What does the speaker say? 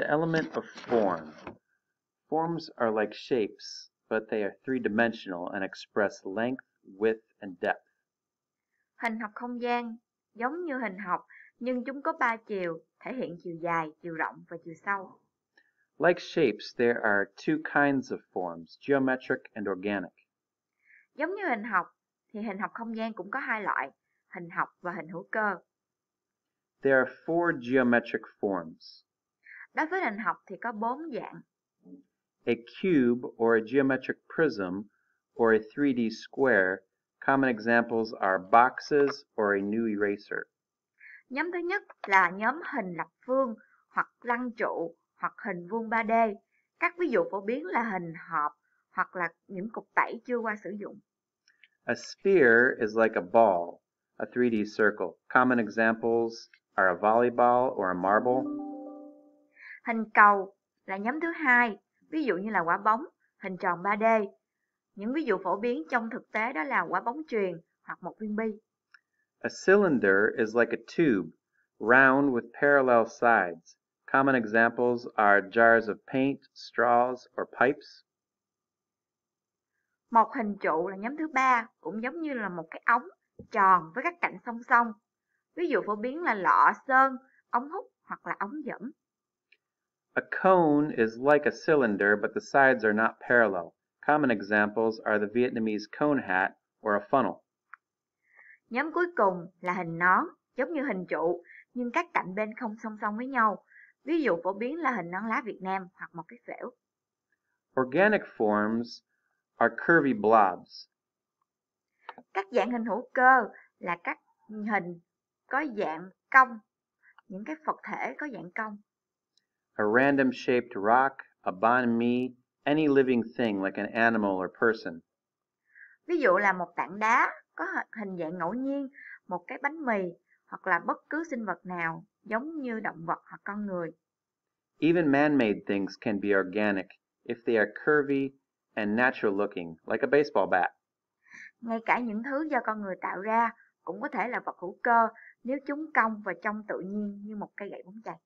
the element of form. Forms are like shapes, but they are three-dimensional and express length, width and depth. Hình học không gian giống như hình học, nhưng chúng có ba chiều, thể hiện chiều dài, chiều rộng và chiều sâu. Like shapes, there are two kinds of forms, geometric and organic. Giống như hình học, thì hình học không gian cũng có hai loại, hình học và hình hữu cơ. There are four geometric forms. Đối với hình học thì có bốn dạng. A cube or a geometric prism or a 3D square. Common examples are boxes or a new eraser. Nhóm thứ nhất là nhóm hình lập phương hoặc lăng trụ hoặc hình vuông 3D. Các ví dụ phổ biến là hình hộp hoặc là những cục tẩy chưa qua sử dụng. A sphere is like a ball, a 3D circle. Common examples are a volleyball or a marble. Hình cầu là nhóm thứ hai, ví dụ như là quả bóng, hình tròn 3D. Những ví dụ phổ biến trong thực tế đó là quả bóng truyền hoặc một viên bi. A cylinder is like a tube, round with parallel sides. Common examples are jars of paint, straws, or pipes. Một hình trụ là nhóm thứ ba, cũng giống như là một cái ống tròn với các cạnh song song. Ví dụ phổ biến là lọ, sơn, ống hút cone is like a cylinder but the sides are not parallel. Common examples are the Vietnamese cone hat or a funnel. Nhóm cuối cùng là hình nón, giống như hình trụ, nhưng các cạnh bên không song song với nhau. Ví dụ phổ biến là hình nón lá Việt Nam hoặc một cái phễu. Organic forms are curvy blobs. Các dạng hình hữu cơ là các hình có dạng cong, những cái vật thể có dạng cong a random shaped rock, a banh mi, any living thing like an animal or person. Ví dụ là một tảng đá có hình dạng ngẫu nhiên, một cái bánh mì hoặc là bất cứ sinh vật nào giống như động vật hoặc con người. Even man-made things can be organic if they are curvy and natural looking, like a baseball bat. Ngay cả những thứ do con người tạo ra cũng có thể là vật hữu cơ nếu chúng cong và trông tự nhiên như một cây gậy bóng chày.